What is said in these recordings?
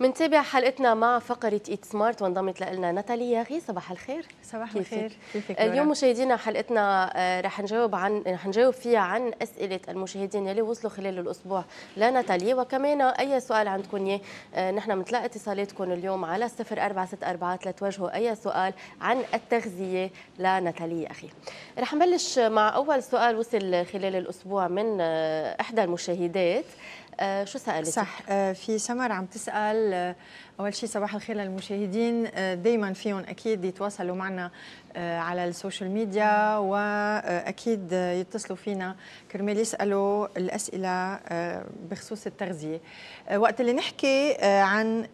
منتابع حلقتنا مع فقرة إيت سمارت وانضمت لنا ناتالي ياغي صباح الخير صباح الخير كيفك اليوم مشاهدينا حلقتنا آه، رح نجاوب عن رح نجاوب فيها عن أسئلة المشاهدين يلي وصلوا خلال الأسبوع لناتالي وكمان أي سؤال عندكم إياه نحن بنتلقى اتصالاتكم اليوم على 0464 لتواجهوا أي سؤال عن التغذية لناتالي أخي رح نبلش مع أول سؤال وصل خلال الأسبوع من آه، إحدى المشاهدات آه، شو سألت؟ صح آه، في سمر عم تسأل آه، اول شيء صباح الخير للمشاهدين آه، دائما فيهم اكيد يتواصلوا معنا آه، على السوشيال ميديا واكيد آه، يتصلوا فينا كرمال يسالوا الاسئله بخصوص التغذيه وقت اللي نحكي عن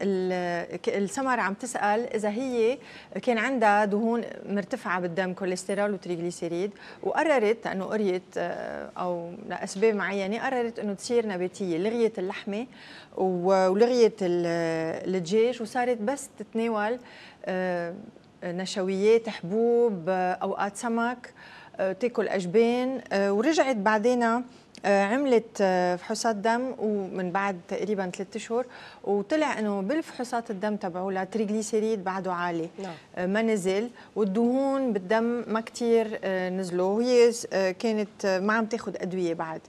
السمر عم تسال اذا هي كان عندها دهون مرتفعه بالدم كوليسترول وتريغليسيريد وقررت انه قريت او لاسباب معينه قررت انه تصير نباتيه لغيت اللحمه ولغيت الجيل الدجاج وصارت بس تتناول آه، نشويات حبوب آه، اوقات سمك آه، تاكل اجبان ورجعت بعدين عملت فحوصات دم ومن بعد تقريبا ثلاثة اشهر وطلع انه بالفحوصات الدم تبعولها التريغليسيريد بعده عالي نعم. ما نزل والدهون بالدم ما كثير نزلوا وهي كانت ما عم تاخذ ادويه بعد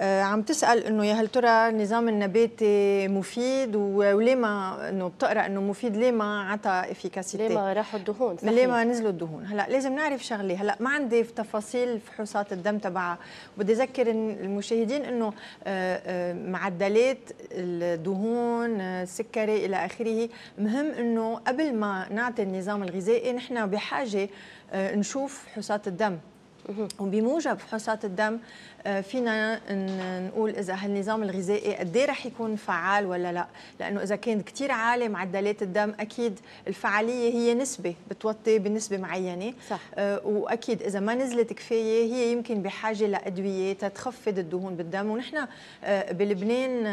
آه، عم تسال انه يا هل ترى النظام النباتي مفيد وليه ما انه بتقرا انه مفيد ليه ما عطى افيكاسيتي ليه ما راحوا الدهون صحيح. ليه ما نزلوا الدهون هلا لازم نعرف شغله هلا ما عندي تفاصيل فحوصات الدم تبعها بدي اذكر المشاهدين انه آه، آه، معدلات الدهون السكري الى اخره مهم انه قبل ما نعطي النظام الغذائي نحن بحاجه نشوف فحوصات الدم وبموجب فحوصات الدم آه، فينا نقول اذا هالنظام الغذائي قد ايه رح يكون فعال ولا لا لانه اذا كان كثير عالي معدلات الدم اكيد الفعاليه هي نسبه بتوطي بنسبه معينه صح. آه، واكيد اذا ما نزلت كفايه هي يمكن بحاجه لادويه تتخفض الدهون بالدم ونحن آه، بلبنان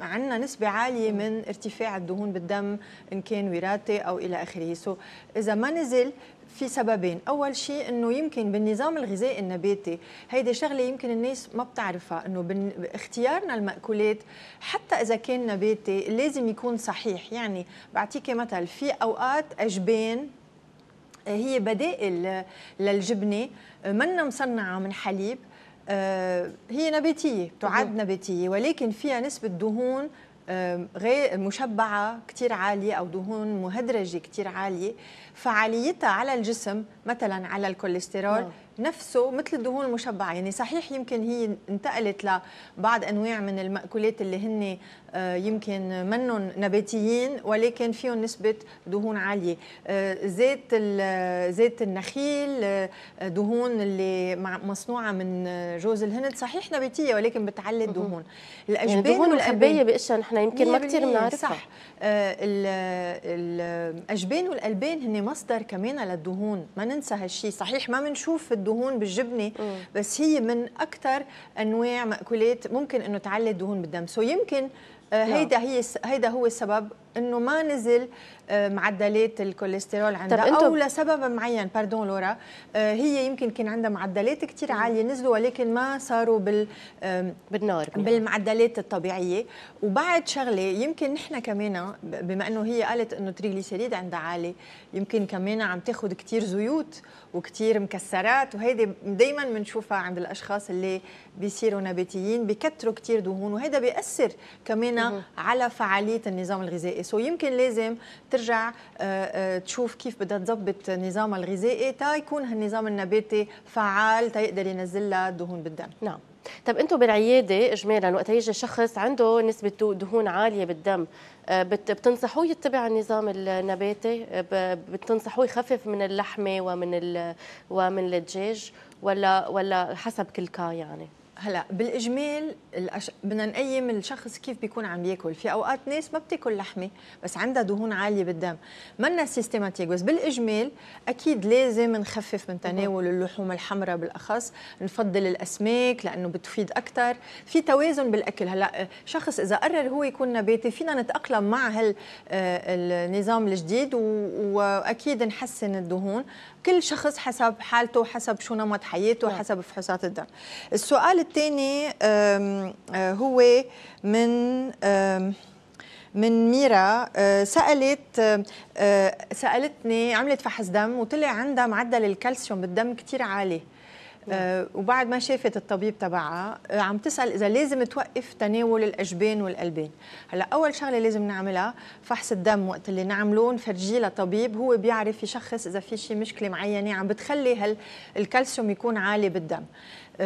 عندنا نسبه عاليه من ارتفاع الدهون بالدم ان كان وراثي او الى اخره سو اذا ما نزل في سببين اول شيء انه يمكن بالنظام الغذائي النباتي هيدي شغله يمكن الناس ما بتعرفها انه باختيارنا المأكولات حتى اذا كان نباتي لازم يكون صحيح يعني بعطيكي مثل في اوقات اجبان هي بدائل للجبنه منا مصنعه من حليب آه، هي نباتيه تعد نباتيه ولكن فيها نسبه دهون غير مشبعة كتير عالية أو دهون مهدرجة كتير عالية فعاليتها على الجسم مثلا على الكوليسترول نعم. نفسه مثل الدهون المشبعه يعني صحيح يمكن هي انتقلت لبعض انواع من الماكولات اللي هن آه، يمكن منهم نباتيين ولكن فيهم نسبه دهون عاليه آه، زيت زيت النخيل آه، دهون اللي مصنوعه من جوز الهند صحيح نباتيه ولكن بتعلي الدهون يعني الاجبان يعني والأبين بقشة نحن يمكن ما كثير بنعرفها صح الاجبان والالبان هن مصدر كمان للدهون ما ننسى هالشيء صحيح ما بنشوف الدهون بالجبنه مم. بس هي من اكثر انواع ماكولات ممكن انه تعلي الدهون بالدم سو يمكن آه، نعم. هيدا هي هيدا هو السبب انه ما نزل آه، معدلات الكوليسترول عندها او لسبب معين باردون لورا آه، هي يمكن كان عندها معدلات كثير عاليه نزلوا ولكن ما صاروا بال بالنار بالمعدلات الطبيعيه وبعد شغله يمكن نحن كمان بما انه هي قالت انه تريغليسيريد عندها عالي يمكن كمان عم تاخذ كثير زيوت وكثير مكسرات وهيدي دائما بنشوفها عند الاشخاص اللي بيصيروا نباتيين بكثروا كثير دهون وهذا بياثر كمان على فعاليه النظام الغذائي سو يمكن لازم ترجع آه، آه، تشوف كيف بدها تظبط نظامها الغذائي إيه، تا يكون هالنظام النباتي فعال تا يقدر ينزل لها الدهون بالدم نعم طب انتم بالعياده اجمالا وقت يجي شخص عنده نسبه دهون عاليه بالدم آه، بتنصحوه يتبع النظام النباتي بتنصحوه يخفف من اللحمه ومن ومن الدجاج ولا ولا حسب كل كا يعني هلا بالاجمال الأش... بدنا نقيم الشخص كيف بيكون عم بياكل في اوقات ناس ما بتاكل لحمه بس عندها دهون عاليه بالدم منا سيستماتيك بس بالاجمال اكيد لازم نخفف من تناول اللحوم الحمراء بالاخص نفضل الاسماك لانه بتفيد اكثر في توازن بالاكل هلا شخص اذا قرر هو يكون نباتي فينا نتاقلم مع هال آه، النظام الجديد واكيد نحسن الدهون كل شخص حسب حالته حسب شو نمط حياته نعم. حسب فحوصات الدم السؤال الثاني آه، هو من من ميرا آه، سالت آه، سالتني عملت فحص دم وطلع عندها معدل الكالسيوم بالدم كثير عالي وبعد ما شافت الطبيب تبعها عم تسال اذا لازم توقف تناول الاجبان والقلبان هلا اول شغله لازم نعملها فحص الدم وقت اللي نعمله نفرجيه لطبيب هو بيعرف يشخص اذا في شي مشكله معينه عم يعني بتخلي هالكالسيوم يكون عالي بالدم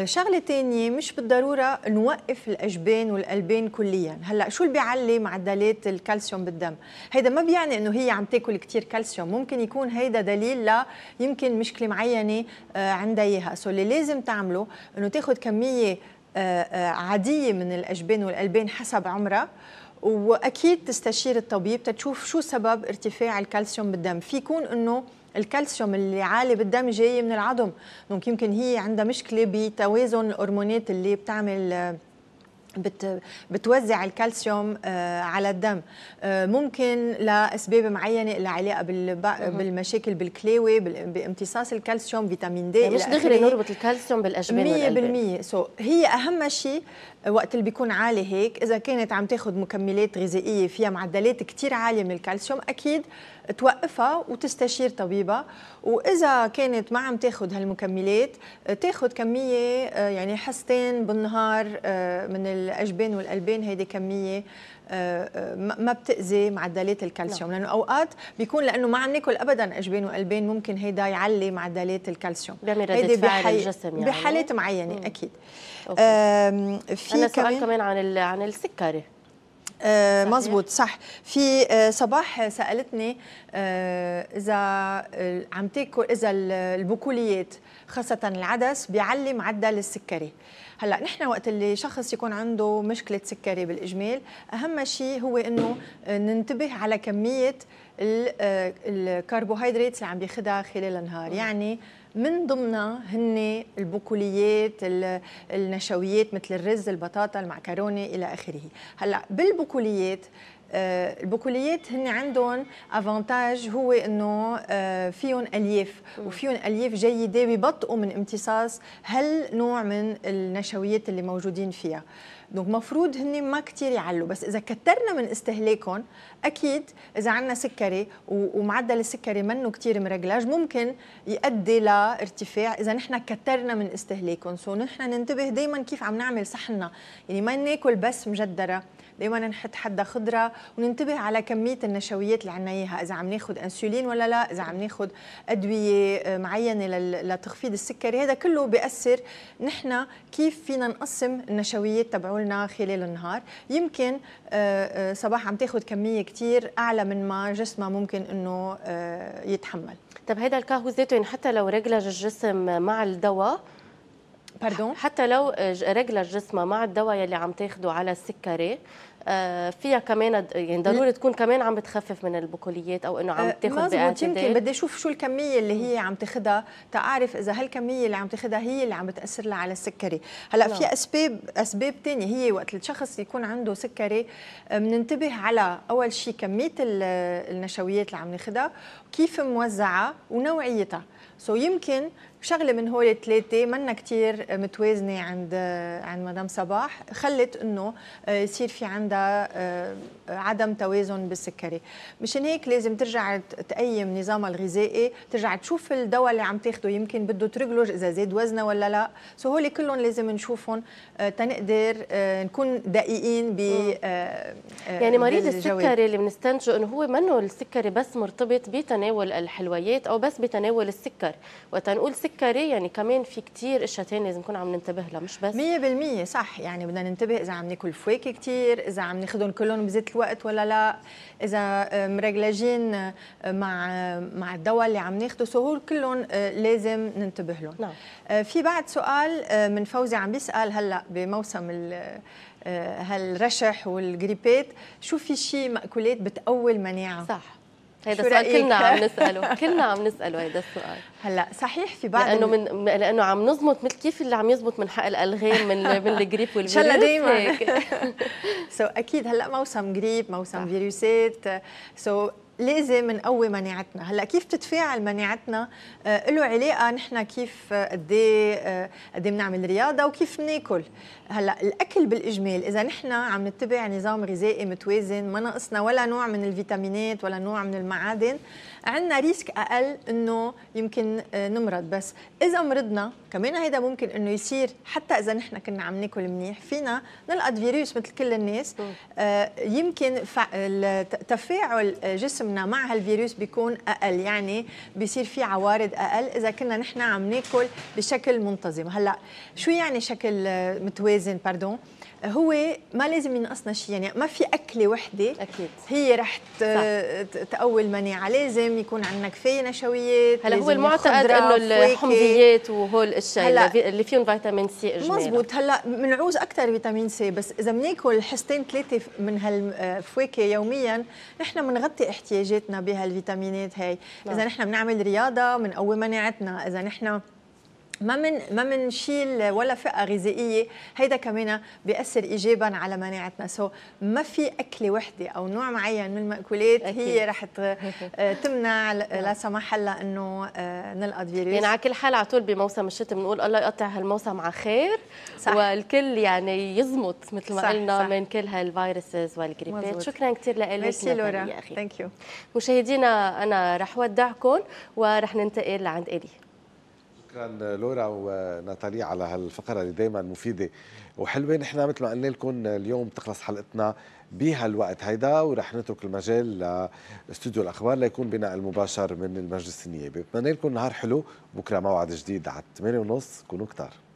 شغلة تانية مش بالضرورة نوقف الأجبان والقلبان كليا هلأ شو اللي بيعلي معدلات الكالسيوم بالدم هيدا ما بيعني أنه هي عم تاكل كتير كالسيوم ممكن يكون هيدا دليل لا يمكن مشكلة معينة آه، عندها إياها سو اللي لازم تعمله أنه تاخد كمية آه، آه، عادية من الأجبان والقلبان حسب عمرها واكيد تستشير الطبيب تتشوف شو سبب ارتفاع الكالسيوم بالدم في يكون انه الكالسيوم اللي عالي بالدم جاي من العظم دونك يمكن هي عندها مشكله بتوازن الهرمونات اللي بتعمل بت بتوزع الكالسيوم آه، على الدم آه، ممكن لاسباب معينه لها علاقه بالمشاكل بالكلاوي بامتصاص الكالسيوم فيتامين دي يعني مش دغري نربط الكالسيوم بالاجبان 100% سو هي اهم شيء وقت اللي بيكون عالي هيك اذا كانت عم تاخذ مكملات غذائيه فيها معدلات كثير عاليه من الكالسيوم اكيد توقفها وتستشير طبيبها واذا كانت ما عم تاخذ هالمكملات آه، تاخذ كميه آه، يعني حصتين بالنهار آه، من الاجبان والقلبان هيدي كميه ما بتاذي معدلات الكالسيوم لانه اوقات بيكون لانه ما عم ناكل ابدا اجبان وقلبان ممكن هيدا يعلي معدلات الكالسيوم بيعمل رده فعل بحي... الجسم يعني بحالات معينه اكيد أوكي. في انا سؤال كمان, كمان عن عن السكري مزبوط صح في آه، صباح سالتني آه، اذا آه، عم تاكل اذا البكوليات خاصه العدس بيعلي معدل السكري هلا نحن وقت اللي شخص يكون عنده مشكله سكري بالاجمال اهم شيء هو انه ننتبه على كميه الكربوهيدرات اللي عم بياخذها خلال النهار يعني من ضمنها هن البقوليات النشويات مثل الرز البطاطا المعكرونه الى اخره هلا بالبقوليات آه، البقوليات هن عندهم افانتاج هو انه آه، فيهم الياف وفيهم الياف جيده ببطئوا من امتصاص هالنوع من النشويات اللي موجودين فيها دونك مفروض هن ما كتير يعلوا بس اذا كترنا من استهلاكهم اكيد اذا عندنا سكري ومعدل السكري منه كتير مرجلاج ممكن يؤدي لارتفاع اذا نحن كترنا من استهلاكهم سو نحن ننتبه دائما كيف عم نعمل صحننا يعني ما ناكل بس مجدره دائما نحط حدا خضره وننتبه على كميه النشويات اللي عنا اياها اذا عم ناخذ انسولين ولا لا اذا عم ناخذ ادويه آه، معينه لتخفيض السكري هذا كله بياثر نحن كيف فينا نقسم النشويات تبعونا تناولنا خلال النهار يمكن آه، آه، صباح عم تاخذ كميه كثير اعلى من ما جسمها ممكن انه آه، يتحمل طب هذا الكاهو ذاته يعني حتى لو رجلج الجسم مع الدواء باردون حتى لو رجلج جسمها مع الدواء يلي عم تاخده على السكري آه، فيها كمان يعني ضروري تكون كمان عم بتخفف من البكوليات او انه عم آه، تاخذ مزبوط يمكن بدي اشوف شو الكميه اللي هي عم تاخذها تعرف اذا هالكميه اللي عم تاخذها هي اللي عم بتاثر لها على السكري هلا في نعم. اسباب اسباب ثانيه هي وقت الشخص يكون عنده سكري بننتبه آه، على اول شيء كميه النشويات اللي عم ناخذها كيف موزعه ونوعيتها سو so يمكن شغله من هول الثلاثه منا كثير متوازنه عند عند مدام صباح خلت انه آه، يصير في عندها آه، عدم توازن بالسكري مشان هيك لازم ترجع تقيم نظامها الغذائي ترجع تشوف الدواء اللي عم تاخده يمكن بده ترجلج اذا زاد وزنها ولا لا سو هول كلهم لازم نشوفهم آه، تنقدر نكون دقيقين ب يعني مريض السكري اللي بنستنتجه انه هو منه السكري بس مرتبط بتناول الحلويات او بس بتناول السكر وقت نقول سكر السكري يعني كمان في كثير اشياء ثانيه لازم نكون عم ننتبه لها مش بس 100% صح يعني بدنا ننتبه اذا عم ناكل فواكه كثير اذا عم ناخذهم كلهم بذات الوقت ولا لا اذا آه، مرجلجين آه، مع آه، مع الدواء اللي عم ناخده سهول كلهم لازم ننتبه لهم نعم. في بعد سؤال من فوزي عم بيسال هلا بموسم هالرشح والجريبات شو في شيء مأكولات بتقوي المناعه صح هذا السؤال كلنا عم نساله كلنا عم نساله هذا السؤال هلا صحيح في بعض لانه من لانه عم نظبط مثل كيف اللي عم يزمط من حق الالغام من من الجريب والفيروس شلا دايما سو so, اكيد هلا موسم جريب موسم فيروسات سو so, لازم نقوي مناعتنا هلا كيف تتفاعل مناعتنا آه له علاقه نحن كيف آه، قد ايه آه، قد إيه بنعمل رياضه وكيف بناكل هلا الاكل بالاجمال اذا نحن عم نتبع نظام غذائي متوازن ما ناقصنا ولا نوع من الفيتامينات ولا نوع من المعادن عندنا ريسك اقل انه يمكن آه، نمرض بس اذا مرضنا كمان هيدا ممكن انه يصير حتى اذا نحن كنا عم ناكل منيح فينا نلقط فيروس مثل كل الناس آه يمكن تفاعل جسمنا مع هالفيروس بيكون اقل يعني بيصير في عوارض اقل اذا كنا نحن عم ناكل بشكل منتظم هلا شو يعني شكل آه، متوازن باردون هو ما لازم ينقصنا شيء يعني ما في اكله وحده اكيد هي رح تقوي المناعه لازم يكون عندنا كفايه نشويات هلا هو المعتقد انه الحمضيات وهول الاشياء اللي فيهم فيتامين سي اجمالا مزبوط هلا بنعوز اكثر فيتامين سي بس اذا بناكل حصتين ثلاثه من هالفواكه آه، يوميا نحن بنغطي احتياجاتنا بهالفيتامينات هي نعم. اذا نحن بنعمل رياضه بنقوي مناعتنا اذا نحن ما من ما منشيل ولا فئه غذائيه هيدا كمان بياثر ايجابا على مناعتنا سو ما في اكله وحده او نوع معين من الماكولات هي رح آه، تمنع نعم. لا سمح الله انه آه، نلقط فيروس يعني على كل حال على طول بموسم الشتاء بنقول الله يقطع هالموسم على خير صح. والكل يعني يزمت مثل ما صح قلنا صح. من كل هالفيروسز والجريبات شكرا كثير لك ميرسي لورا ثانك يو مشاهدينا انا رح ودعكم ورح ننتقل لعند الي شكرا لورا وناتالي على هالفقره اللي دائما مفيده وحلوه نحن مثل ما قلنا لكم اليوم تخلص حلقتنا بهالوقت هيدا ورح نترك المجال لاستوديو الاخبار ليكون بناء المباشر من المجلس النيابي بتمنى لكم نهار حلو بكره موعد جديد على 8:30 كونوا كتار